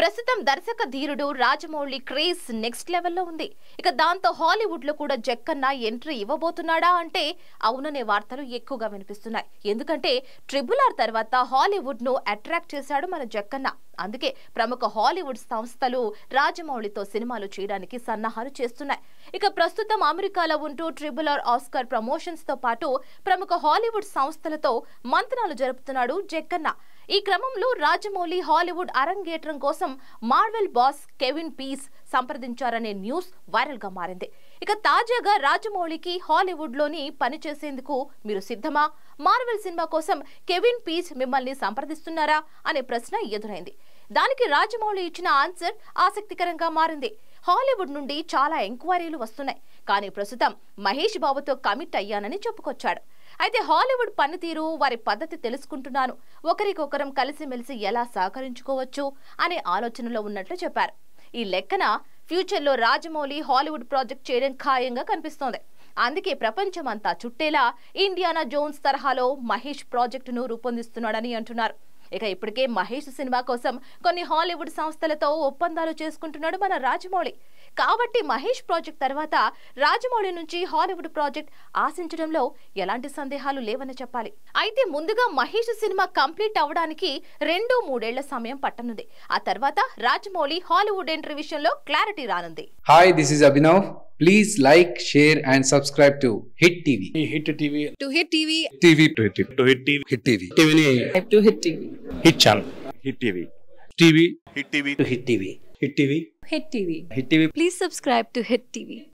ప్రస్తుతం దర్శక ధీరుడు రాజమౌళి క్రేజ్ నెక్స్ట్ లెవెల్లో ఉంది ఇక దాంతో హాలీవుడ్లో కూడా జక్కన్న ఎంట్రీ ఇవ్వబోతున్నాడా అంటే అవుననే వార్తలు ఎక్కువగా వినిపిస్తున్నాయి ఎందుకంటే ట్రిబుల్ ఆర్ తర్వాత హాలీవుడ్ను అట్రాక్ట్ చేశాడు మన జక్కన్న అందుకే ప్రముఖ హాలీవుడ్ సంస్థలు రాజమౌళితో సినిమాలు చేయడానికి సన్నాహాలు చేస్తున్నాయి ఇక ప్రస్తుతం అమెరికాలో ఉంటూ ట్రిబుల్ ఆర్ ప్రమోషన్స్ తో పాటు ప్రముఖ హాలీవుడ్ సంస్థలతో మంతనాలు జరుపుతున్నాడు జక్కన్న ఈ క్రమంలో రాజమౌళి హాలీవుడ్ అరంగేట్రం కోసం మార్వెల్ బాస్ కెవిన్ పీస్ సంప్రదించారనే న్యూస్ వైరల్గా మారింది ఇక తాజాగా రాజమౌళికి హాలీవుడ్లోని పనిచేసేందుకు మీరు సిద్ధమా మార్వెల్ సినిమా కోసం కెవిన్ పీస్ మిమ్మల్ని సంప్రదిస్తున్నారా అనే ప్రశ్న ఎదురైంది దానికి రాజమౌళి ఇచ్చిన ఆన్సర్ ఆసక్తికరంగా మారింది హాలీవుడ్ నుండి చాలా ఎంక్వైరీలు వస్తున్నాయి కానీ ప్రస్తుతం మహేష్ బాబుతో కమిట్ అయ్యానని చెప్పుకొచ్చాడు అయితే హాలీవుడ్ పనితీరు వారి పద్ధతి తెలుసుకుంటున్నాను ఒకరికొకరం కలిసిమెలిసి ఎలా సహకరించుకోవచ్చు అనే ఆలోచనలో ఉన్నట్లు చెప్పారు ఈ లెక్కన ఫ్యూచర్లో రాజమౌళి హాలీవుడ్ ప్రాజెక్ట్ చేయడం ఖాయంగా కనిపిస్తోంది అందుకే ప్రపంచమంతా చుట్టేలా ఇండియానా జోన్స్ తరహాలో మహేష్ ప్రాజెక్టును రూపొందిస్తున్నాడని అంటున్నారు ఇక ఇప్పటికే మహేష్ సినిమా కోసం కొన్ని హాలీవుడ్ సంస్థలతో ఒప్పందాలు చేసుకుంటున్నాడు మన రాజమౌళి కాబట్టి మహేష్ ప్రాజెక్ట్ తర్వాత రాజమౌళి నుంచి హాలీవుడ్ ప్రాజెక్ట్ ఆశించడంలో ఎలాంటి సందేహాలు లేవని చెప్పాలి అయితే ముందుగా మహేష్ సినిమా కంప్లీట్ అవడానికి రెండు మూడేళ్ల సమయం పట్టనుంది ఆ తర్వాత రాజమౌళి హాలీవుడ్ ఎంట్రీ విషయంలో క్లారిటీ రానుంది hi this is Abhinav Please like, share, and subscribe to Hit TV. Hit TV. To Hit TV. TV. To Hit TV. To Hit TV. Hit TV. TV. To Hit TV. Hit channel. Hit TV. TV. Hit TV. To Hit TV. Hit TV. Hit TV. Hit TV. Please subscribe to Hit TV.